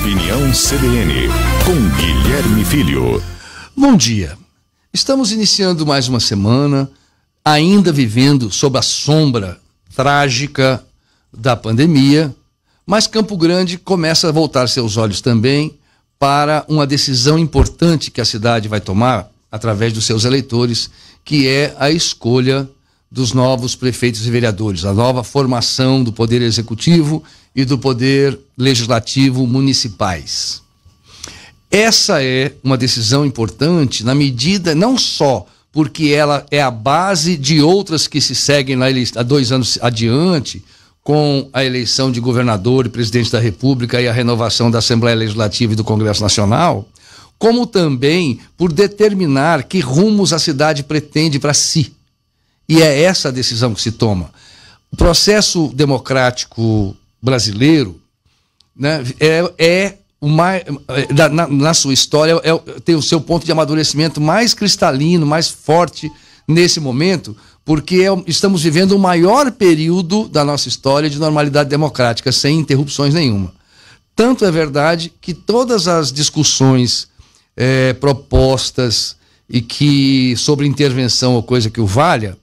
Opinião CBN, com Guilherme Filho. Bom dia. Estamos iniciando mais uma semana, ainda vivendo sob a sombra trágica da pandemia, mas Campo Grande começa a voltar seus olhos também para uma decisão importante que a cidade vai tomar através dos seus eleitores, que é a escolha dos novos prefeitos e vereadores, a nova formação do Poder Executivo e do Poder Legislativo municipais. Essa é uma decisão importante na medida não só porque ela é a base de outras que se seguem na eleição, há dois anos adiante, com a eleição de governador e presidente da República e a renovação da Assembleia Legislativa e do Congresso Nacional, como também por determinar que rumos a cidade pretende para si e é essa a decisão que se toma. O processo democrático brasileiro né, é, é mais na, na, sua história, é, tem o seu ponto de amadurecimento mais cristalino, mais forte nesse momento, porque é, estamos vivendo o maior período da nossa história de normalidade democrática, sem interrupções nenhuma. Tanto é verdade que todas as discussões, é, propostas e que sobre intervenção ou coisa que o valha,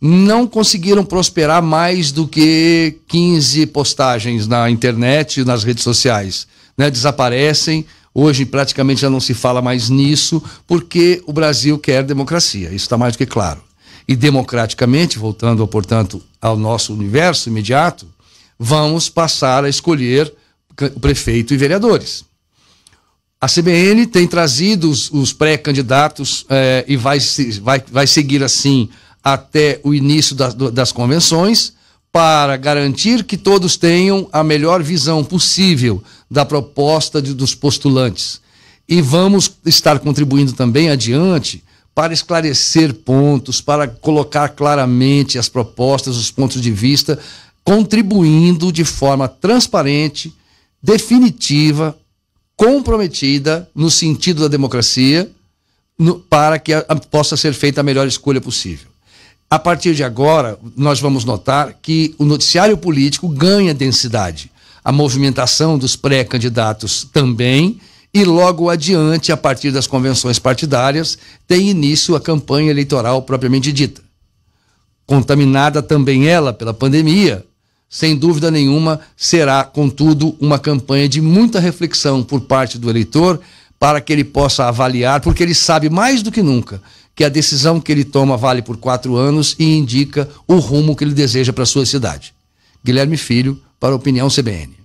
não conseguiram prosperar mais do que 15 postagens na internet, nas redes sociais. Né? Desaparecem. Hoje praticamente já não se fala mais nisso, porque o Brasil quer democracia. Isso está mais do que claro. E democraticamente, voltando, portanto, ao nosso universo imediato, vamos passar a escolher o prefeito e vereadores. A CBN tem trazido os, os pré-candidatos eh, e vai, vai, vai seguir assim até o início das, das convenções, para garantir que todos tenham a melhor visão possível da proposta de, dos postulantes. E vamos estar contribuindo também adiante para esclarecer pontos, para colocar claramente as propostas, os pontos de vista, contribuindo de forma transparente, definitiva, comprometida no sentido da democracia, no, para que a, a, possa ser feita a melhor escolha possível. A partir de agora, nós vamos notar que o noticiário político ganha densidade. A movimentação dos pré-candidatos também, e logo adiante, a partir das convenções partidárias, tem início a campanha eleitoral propriamente dita. Contaminada também ela pela pandemia, sem dúvida nenhuma, será, contudo, uma campanha de muita reflexão por parte do eleitor para que ele possa avaliar, porque ele sabe mais do que nunca que a decisão que ele toma vale por quatro anos e indica o rumo que ele deseja para sua cidade. Guilherme Filho, para a Opinião CBN.